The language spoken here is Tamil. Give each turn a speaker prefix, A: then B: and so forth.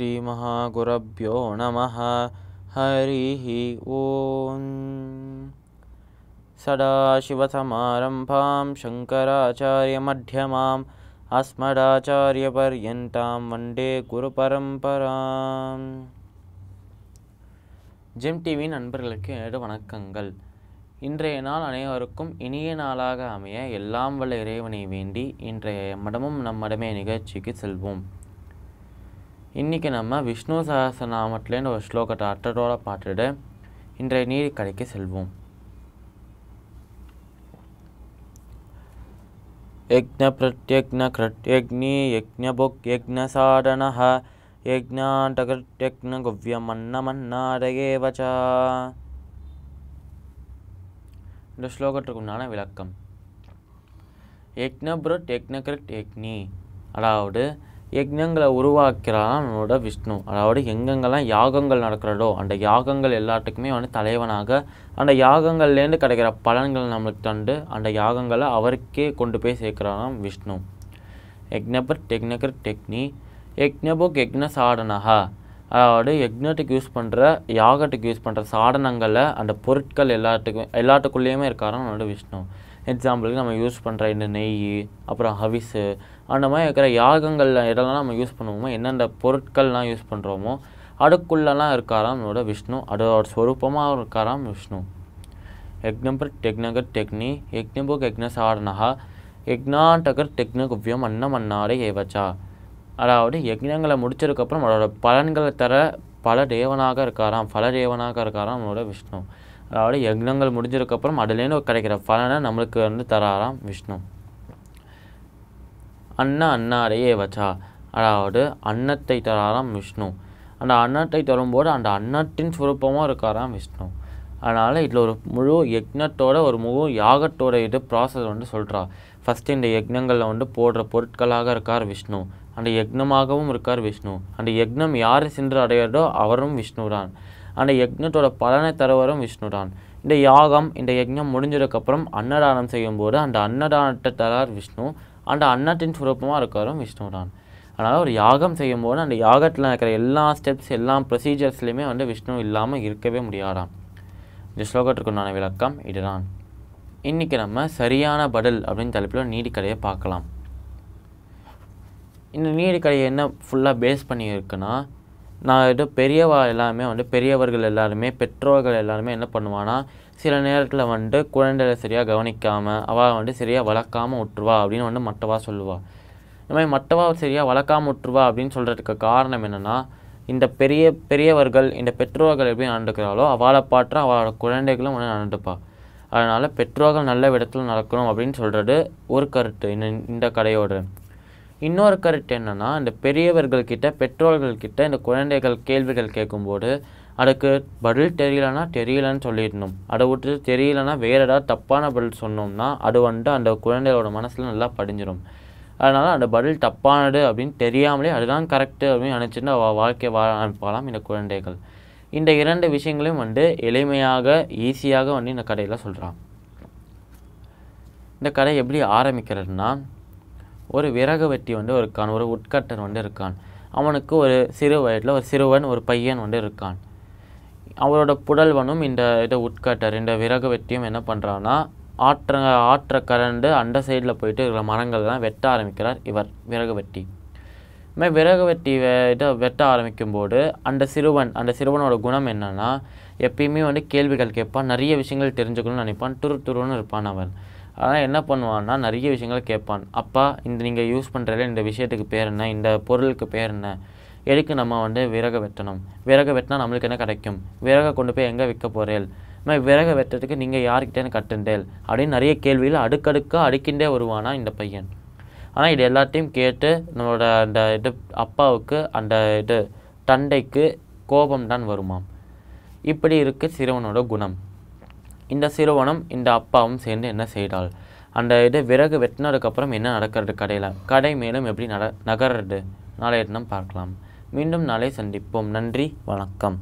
A: श्रीमहागुरभ्यो नमः हरिः ॐ सदाशिवसमारम्भां शङ्कराचार्यमध्यमाम् வண்டே குரு गुरुपरम्पराम् ஜிம் டிவி நண்பர்களுக்கு எனது வணக்கங்கள் இன்றைய நாள் அனைவருக்கும் இனிய நாளாக அமைய எல்லாம் வல்ல இறைவனை வேண்டி இன்றைய மடமும் நம்மடமே நிகழ்ச்சிக்கு செல்வோம் இன்னைக்கே நாம விஷ்ணு சஹஸ்ரநாமட்ல இந்த ஸ்லோகத்தை ஆர்ட்டடரா பாட்றட இன்றைய நீரி கடைக்கு செல்வோம் ек냐 ப்ரத்யக்னாக்ரக் கேக்னீ யக்ஞபக் екஞசாரணஹ யக்ஞான தக்テクன கோவ்யமன்னமன்னாரேவச்ச ஸ்லோகத்துக்குமான விளக்கம் екன ப்ரடெக்னக்ரக் கேக்னீ ஆரவுட யக்ஞங்களை உருவாக்கிறான் நம்மளோட விஷ்ணு அதாவது எங்கெங்கெல்லாம் யாகங்கள் நடக்கிறதோ அந்த யாகங்கள் எல்லாத்துக்குமே வந்து தலைவனாக அந்த யாகங்கள்லேருந்து கிடைக்கிற பலன்கள் நம்மளுக்கு தண்டு அந்த யாகங்களை அவருக்கே கொண்டு போய் சேர்க்கிறாராம் விஷ்ணு யக்னபர் டெக்னகர் டெக்னி யக்னபுக் யக்ன சாதனகா அதாவது யக்னத்துக்கு யூஸ் பண்ணுற யாகத்துக்கு யூஸ் பண்ணுற சாதனங்களை அந்த பொருட்கள் எல்லாத்துக்கும் எல்லாத்துக்குள்ளேயுமே இருக்காரான் அவனோட விஷ்ணு எக்ஸாம்பிளுக்கு நம்ம யூஸ் பண்ணுற இந்த நெய் அப்புறம் ஹவிஸு அந்த மாதிரி இருக்கிற யாகங்கள்ல இதெல்லாம் நம்ம யூஸ் பண்ணுவோமோ எந்தெந்த பொருட்கள்லாம் யூஸ் பண்ணுறோமோ அடுக்குள்ளெல்லாம் இருக்காராம் நம்மளோட விஷ்ணு அதோட ஸ்வரூபமாக இருக்காராம் விஷ்ணு எக்னம்பர் டெக்னகர் டெக்னி யக்னபுக் யக்னசாரணகா யக்னாட்டகர் டெக்னகுவ்யம் அன்னம் அன்னாரை ஏவச்சா அதாவது யக்னங்களை முடிச்சதுக்கப்புறம் அதோட பலன்களை தர பல தேவனாக இருக்காராம் பல தேவனாக இருக்காராம் நம்மளோட விஷ்ணு அதாவது யக்னங்கள் முடிஞ்சதுக்கப்புறம் அதுலேருந்து கிடைக்கிற பலனை நம்மளுக்கு வந்து தராராம் விஷ்ணு அண்ணா அண்ணாரையே வச்சா அதாவது அன்னத்தை தராராம் விஷ்ணு அந்த அன்னத்தை தரும்போது அந்த அன்னத்தின் சுரூப்பமாக இருக்காராம் விஷ்ணு அதனால் இதில் ஒரு முழு யக்னத்தோட ஒரு முழு யாகத்தோட இது ப்ராசஸ் வந்து சொல்கிறார் ஃபஸ்ட்டு இந்த யக்னங்களில் வந்து போடுற பொருட்களாக இருக்கார் விஷ்ணு அந்த யக்னமாகவும் இருக்கார் விஷ்ணு அந்த யக்னம் யார் சென்று அடையிறதோ அவரும் விஷ்ணு தான் அந்த யக்ஞத்தோட பலனை தருவரும் விஷ்ணு தான் இந்த யாகம் இந்த யக்ஞம் முடிஞ்சதுக்கப்புறம் அன்னதானம் செய்யும்போது அந்த அன்னதானத்தை தரார் விஷ்ணு அந்த அன்னத்தின் சுரூபமாக இருக்காரும் விஷ்ணு தான் அதனால் ஒரு யாகம் செய்யும்போது அந்த யாகத்தில் இருக்கிற எல்லா ஸ்டெப்ஸ் எல்லா ப்ரொசீஜர்ஸ்லையுமே வந்து விஷ்ணு இல்லாமல் இருக்கவே முடியாதாம் இந்த ஸ்லோகத்திற்குண்டான விளக்கம் இதுதான் இன்றைக்கி நம்ம சரியான பதில் அப்படின்னு தலைப்பில் நீடிக்கடையை பார்க்கலாம் இந்த கடையை என்ன ஃபுல்லாக பேஸ் பண்ணியிருக்குன்னா நான் இது பெரியவா எல்லாருமே வந்து பெரியவர்கள் எல்லாருமே பெற்றோர்கள் எல்லாருமே என்ன பண்ணுவான்னா சில நேரத்தில் வந்து குழந்தைகளை சரியாக கவனிக்காமல் அவள் வந்து சரியாக வளர்க்காமல் விட்டுருவா அப்படின்னு வந்து மற்றவா சொல்லுவாள் இந்த மாதிரி மற்றவா சரியாக வளர்க்காமல் விட்டுருவா அப்படின்னு சொல்கிறதுக்கு காரணம் என்னென்னா இந்த பெரிய பெரியவர்கள் இந்த பெற்றோர்கள் எப்படி நடந்துக்கிறாளோ அவளை பாட்டுற அவளோட குழந்தைகளும் வந்து நடந்துப்பாள் அதனால் பெற்றோர்கள் நல்ல விடத்தில் நடக்கணும் அப்படின்னு சொல்கிறது ஒரு கருத்து இந்த இந்த கடையோட இன்னொரு கருத்து என்னென்னா இந்த பெரியவர்கள்கிட்ட பெற்றோர்கள்கிட்ட இந்த குழந்தைகள் கேள்விகள் கேட்கும்போது அதுக்கு பதில் தெரியலனா தெரியலன்னு சொல்லிடணும் அதை விட்டு தெரியலனா வேறு ஏதாவது தப்பான பதில் சொன்னோம்னா அது வந்துட்டு அந்த குழந்தைகளோட மனசில் நல்லா படிஞ்சிடும் அதனால் அந்த பதில் தப்பானது அப்படின்னு தெரியாமலே அதுதான் கரெக்டு அப்படின்னு நினச்சிட்டு அவள் வாழ்க்கையை வாழ அனுப்பலாம் இந்த குழந்தைகள் இந்த இரண்டு விஷயங்களையும் வந்து எளிமையாக ஈஸியாக வந்து இந்த கதையில் சொல்கிறான் இந்த கதை எப்படி ஆரம்பிக்கிறதுனா ஒரு விறகு வெட்டி வந்து இருக்கான் ஒரு உட்கட்டன் வந்து இருக்கான் அவனுக்கு ஒரு சிறு வயதில் ஒரு சிறுவன் ஒரு பையன் வந்து இருக்கான் அவரோட புடல்வனும் இந்த இதை உட்கட்டர் இந்த விறகு வெட்டியும் என்ன பண்ணுறான்னா ஆற்ற ஆற்ற கரண்டு அந்த சைடில் போயிட்டு இருக்கிற மரங்கள்லாம் வெட்ட ஆரம்பிக்கிறார் இவர் விறகு வெட்டி இதுமாதிரி விறகு வெட்டி இதை வெட்ட ஆரம்பிக்கும்போது அந்த சிறுவன் அந்த சிறுவனோட குணம் என்னென்னா எப்பயுமே வந்து கேள்விகள் கேட்பான் நிறைய விஷயங்கள் தெரிஞ்சுக்கணும்னு நினைப்பான் துரு துருன்னு இருப்பான் அவன் ஆனால் என்ன பண்ணுவான்னா நிறைய விஷயங்களை கேட்பான் அப்பா இந்த நீங்கள் யூஸ் பண்ணுறதுல இந்த விஷயத்துக்கு பேர் என்ன இந்த பொருளுக்கு பேர் என்ன எதுக்கு நம்ம வந்து விறகு வெட்டணும் விறகு வெட்டினா நம்மளுக்கு என்ன கிடைக்கும் விறகை கொண்டு போய் எங்கே விற்க போகிறேன் மாதிரி விறகு வெட்டுறதுக்கு நீங்கள் யார்கிட்டேன்னு கட்டுண்டேல் அப்படின்னு நிறைய கேள்வியில் அடுக்கடுக்காக அடுக்கின்றே வருவானா இந்த பையன் ஆனால் இது எல்லாத்தையும் கேட்டு நம்மளோட அந்த இது அப்பாவுக்கு அந்த இது தண்டைக்கு கோபம் தான் வருமாம் இப்படி இருக்குது சிறுவனோட குணம் இந்த சிறுவனும் இந்த அப்பாவும் சேர்ந்து என்ன செய்தாள் அந்த இது விறகு வெட்டினதுக்கப்புறம் என்ன நடக்கிறது கடையில் கடை மேலும் எப்படி நட நகர்றது நாளைய தினம் பார்க்கலாம் மீண்டும் நாளை சந்திப்போம் நன்றி வணக்கம்